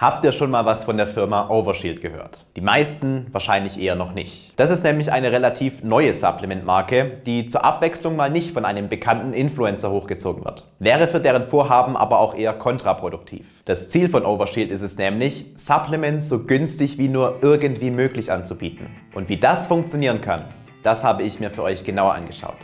Habt ihr schon mal was von der Firma Overshield gehört? Die meisten wahrscheinlich eher noch nicht. Das ist nämlich eine relativ neue Supplementmarke, die zur Abwechslung mal nicht von einem bekannten Influencer hochgezogen wird. Wäre für deren Vorhaben aber auch eher kontraproduktiv. Das Ziel von Overshield ist es nämlich, Supplements so günstig wie nur irgendwie möglich anzubieten. Und wie das funktionieren kann, das habe ich mir für euch genauer angeschaut.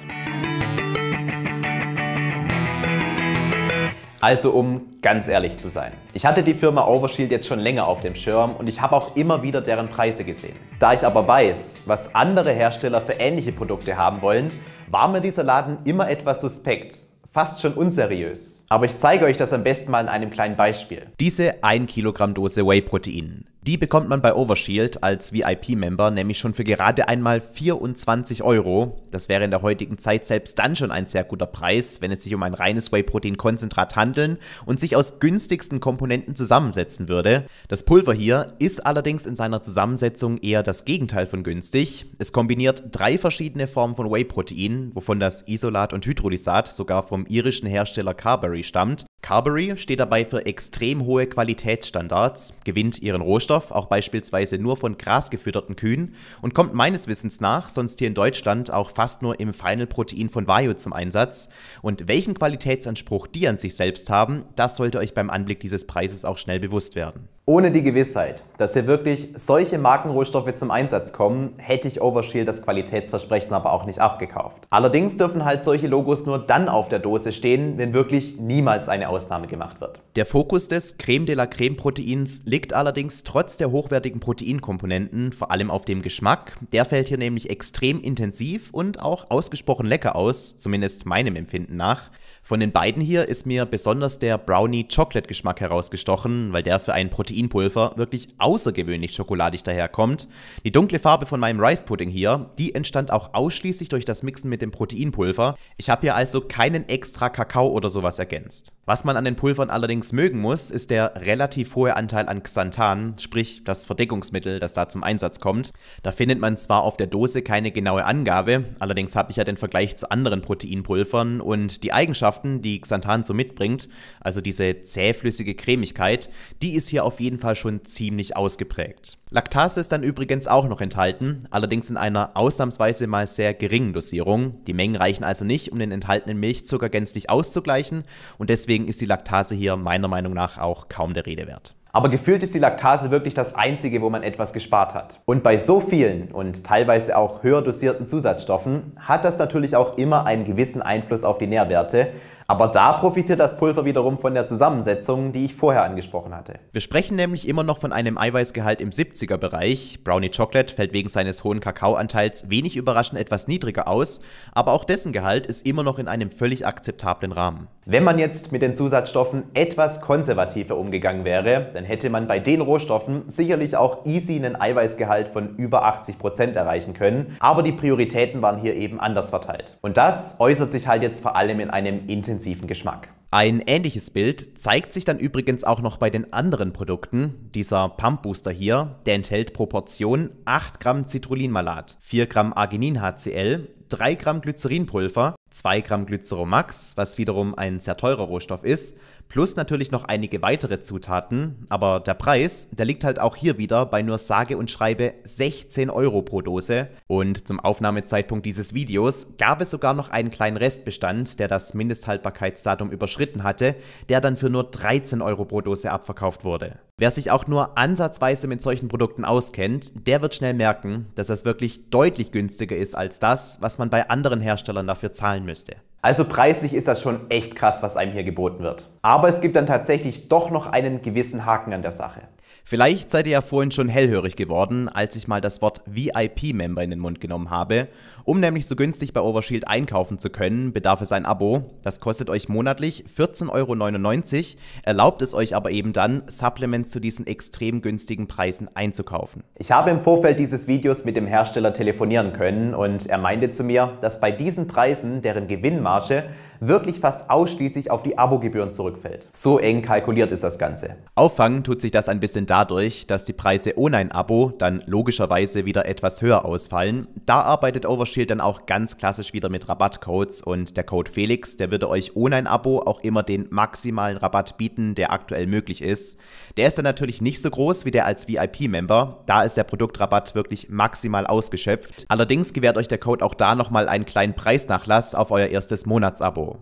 Also um ganz ehrlich zu sein, ich hatte die Firma Overshield jetzt schon länger auf dem Schirm und ich habe auch immer wieder deren Preise gesehen. Da ich aber weiß, was andere Hersteller für ähnliche Produkte haben wollen, war mir dieser Laden immer etwas suspekt, fast schon unseriös. Aber ich zeige euch das am besten mal in einem kleinen Beispiel. Diese 1 Kilogramm Dose Whey-Protein die bekommt man bei Overshield als VIP-Member nämlich schon für gerade einmal 24 Euro. Das wäre in der heutigen Zeit selbst dann schon ein sehr guter Preis, wenn es sich um ein reines Whey-Protein-Konzentrat handeln und sich aus günstigsten Komponenten zusammensetzen würde. Das Pulver hier ist allerdings in seiner Zusammensetzung eher das Gegenteil von günstig. Es kombiniert drei verschiedene Formen von Whey-Protein, wovon das Isolat und Hydrolysat sogar vom irischen Hersteller Carberry stammt. Carberry steht dabei für extrem hohe Qualitätsstandards, gewinnt ihren Rohstoff auch beispielsweise nur von grasgefütterten Kühen und kommt meines Wissens nach sonst hier in Deutschland auch fast nur im Final Protein von Vajo zum Einsatz. Und welchen Qualitätsanspruch die an sich selbst haben, das sollte euch beim Anblick dieses Preises auch schnell bewusst werden. Ohne die Gewissheit, dass hier wirklich solche Markenrohstoffe zum Einsatz kommen, hätte ich Overshield das Qualitätsversprechen aber auch nicht abgekauft. Allerdings dürfen halt solche Logos nur dann auf der Dose stehen, wenn wirklich niemals eine Ausnahme gemacht wird. Der Fokus des Creme de la Creme Proteins liegt allerdings trotz der hochwertigen Proteinkomponenten vor allem auf dem Geschmack. Der fällt hier nämlich extrem intensiv und auch ausgesprochen lecker aus, zumindest meinem Empfinden nach. Von den beiden hier ist mir besonders der Brownie Chocolate Geschmack herausgestochen, weil der für ein Proteinpulver wirklich außergewöhnlich schokoladig daherkommt. Die dunkle Farbe von meinem Rice Pudding hier, die entstand auch ausschließlich durch das Mixen mit dem Proteinpulver. Ich habe hier also keinen extra Kakao oder sowas ergänzt. Was man an den Pulvern allerdings mögen muss, ist der relativ hohe Anteil an Xanthan, sprich das Verdeckungsmittel, das da zum Einsatz kommt. Da findet man zwar auf der Dose keine genaue Angabe, allerdings habe ich ja den Vergleich zu anderen Proteinpulvern und die Eigenschaften, die Xanthan so mitbringt, also diese zähflüssige Cremigkeit, die ist hier auf jeden Fall schon ziemlich ausgeprägt. Laktase ist dann übrigens auch noch enthalten, allerdings in einer ausnahmsweise mal sehr geringen Dosierung. Die Mengen reichen also nicht, um den enthaltenen Milchzucker gänzlich auszugleichen und deswegen deswegen ist die Laktase hier meiner Meinung nach auch kaum der Rede wert. Aber gefühlt ist die Laktase wirklich das einzige, wo man etwas gespart hat. Und bei so vielen und teilweise auch höher dosierten Zusatzstoffen hat das natürlich auch immer einen gewissen Einfluss auf die Nährwerte. Aber da profitiert das Pulver wiederum von der Zusammensetzung, die ich vorher angesprochen hatte. Wir sprechen nämlich immer noch von einem Eiweißgehalt im 70er Bereich. Brownie Chocolate fällt wegen seines hohen Kakaoanteils wenig überraschend etwas niedriger aus, aber auch dessen Gehalt ist immer noch in einem völlig akzeptablen Rahmen. Wenn man jetzt mit den Zusatzstoffen etwas konservativer umgegangen wäre, dann hätte man bei den Rohstoffen sicherlich auch easy einen Eiweißgehalt von über 80% Prozent erreichen können, aber die Prioritäten waren hier eben anders verteilt. Und das äußert sich halt jetzt vor allem in einem intensiven Geschmack. Ein ähnliches Bild zeigt sich dann übrigens auch noch bei den anderen Produkten. Dieser Pump Booster hier, der enthält pro Portion 8 Gramm Citrulinmalat, 4 Gramm Arginin-HCl, 3 Gramm Glycerinpulver 2 Gramm Glyceromax, was wiederum ein sehr teurer Rohstoff ist, plus natürlich noch einige weitere Zutaten, aber der Preis, der liegt halt auch hier wieder bei nur sage und schreibe 16 Euro pro Dose und zum Aufnahmezeitpunkt dieses Videos gab es sogar noch einen kleinen Restbestand, der das Mindesthaltbarkeitsdatum überschritten hatte, der dann für nur 13 Euro pro Dose abverkauft wurde. Wer sich auch nur ansatzweise mit solchen Produkten auskennt, der wird schnell merken, dass das wirklich deutlich günstiger ist als das, was man bei anderen Herstellern dafür zahlen müsste. Also preislich ist das schon echt krass, was einem hier geboten wird. Aber es gibt dann tatsächlich doch noch einen gewissen Haken an der Sache. Vielleicht seid ihr ja vorhin schon hellhörig geworden, als ich mal das Wort VIP-Member in den Mund genommen habe. Um nämlich so günstig bei Overshield einkaufen zu können, bedarf es ein Abo. Das kostet euch monatlich 14,99 Euro, erlaubt es euch aber eben dann, Supplements zu diesen extrem günstigen Preisen einzukaufen. Ich habe im Vorfeld dieses Videos mit dem Hersteller telefonieren können und er meinte zu mir, dass bei diesen Preisen deren Gewinnmarge wirklich fast ausschließlich auf die Abogebühren zurückfällt. So eng kalkuliert ist das Ganze. Auffangen tut sich das ein bisschen dadurch, dass die Preise ohne ein Abo dann logischerweise wieder etwas höher ausfallen. Da arbeitet Overshield dann auch ganz klassisch wieder mit Rabattcodes und der Code Felix, der würde euch ohne ein Abo auch immer den maximalen Rabatt bieten, der aktuell möglich ist. Der ist dann natürlich nicht so groß wie der als VIP-Member. Da ist der Produktrabatt wirklich maximal ausgeschöpft. Allerdings gewährt euch der Code auch da nochmal einen kleinen Preisnachlass auf euer erstes Monatsabo.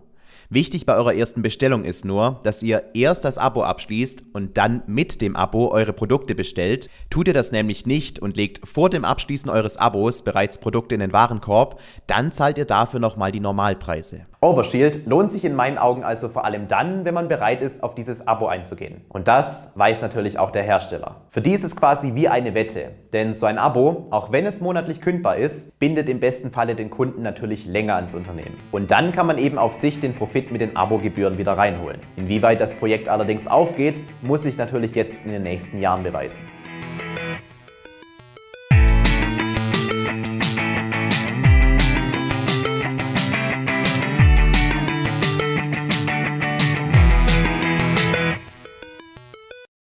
Wichtig bei eurer ersten Bestellung ist nur, dass ihr erst das Abo abschließt und dann mit dem Abo eure Produkte bestellt. Tut ihr das nämlich nicht und legt vor dem Abschließen eures Abos bereits Produkte in den Warenkorb, dann zahlt ihr dafür nochmal die Normalpreise. Overshield lohnt sich in meinen Augen also vor allem dann, wenn man bereit ist, auf dieses Abo einzugehen. Und das weiß natürlich auch der Hersteller. Für die ist es quasi wie eine Wette, denn so ein Abo, auch wenn es monatlich kündbar ist, bindet im besten Falle den Kunden natürlich länger ans Unternehmen. Und dann kann man eben auf sich den Profit mit den Abogebühren wieder reinholen. Inwieweit das Projekt allerdings aufgeht, muss sich natürlich jetzt in den nächsten Jahren beweisen.